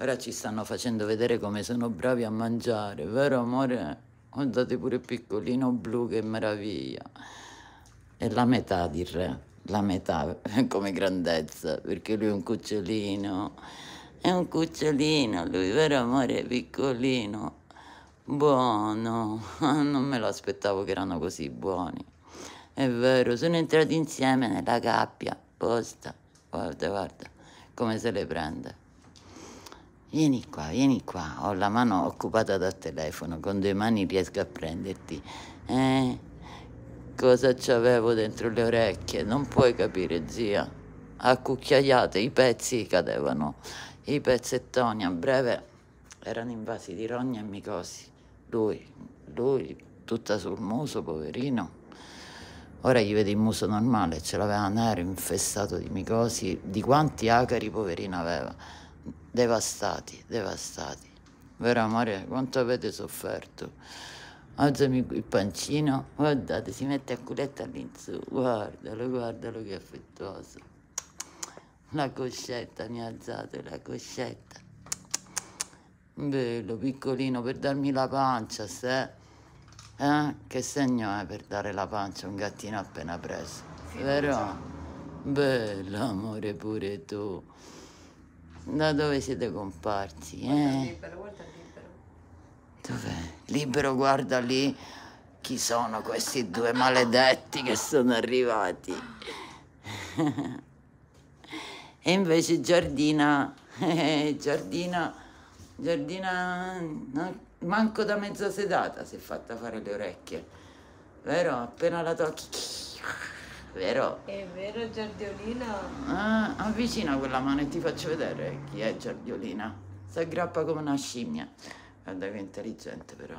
Ora ci stanno facendo vedere come sono bravi a mangiare, vero amore? Guardate pure il piccolino blu, che meraviglia. È la metà di re, la metà come grandezza, perché lui è un cucciolino. È un cucciolino lui, vero amore? Piccolino. Buono. Non me lo aspettavo che erano così buoni. È vero, sono entrati insieme nella gabbia. Posta. Guarda, guarda come se le prende. Vieni qua, vieni qua, ho la mano occupata dal telefono, con due mani riesco a prenderti. Eh, cosa c'avevo dentro le orecchie? Non puoi capire, zia. A cucchiaiate i pezzi cadevano. I pezzettoni a breve erano invasi di rogna e micosi. Lui, lui, tutta sul muso, poverino. Ora gli vede il muso normale, ce l'aveva nero, infestato di micosi, di quanti acari poverino aveva devastati, devastati. Vero amore, quanto avete sofferto. Alzami il pancino, guardate, si mette a culetto all'insù, guardalo, guardalo che affettuoso. La coscetta, mi ha alzato la coscetta. Bello, piccolino, per darmi la pancia, se... Eh? Che segno è per dare la pancia a un gattino appena preso, vero? Bello, amore, pure tu. Da dove siete comparsi? Eh? libero, guarda libero. Dov'è? Libero, guarda lì. Chi sono questi due maledetti che sono arrivati? e invece Giardina, eh, Giardina, Giardina, manco da mezza sedata si è fatta fare le orecchie. Vero? Appena la tocchi vero? È vero Giardiolina? Eh, avvicina quella mano e ti faccio vedere chi è Giardiolina. Si aggrappa come una scimmia. Guarda che intelligente però.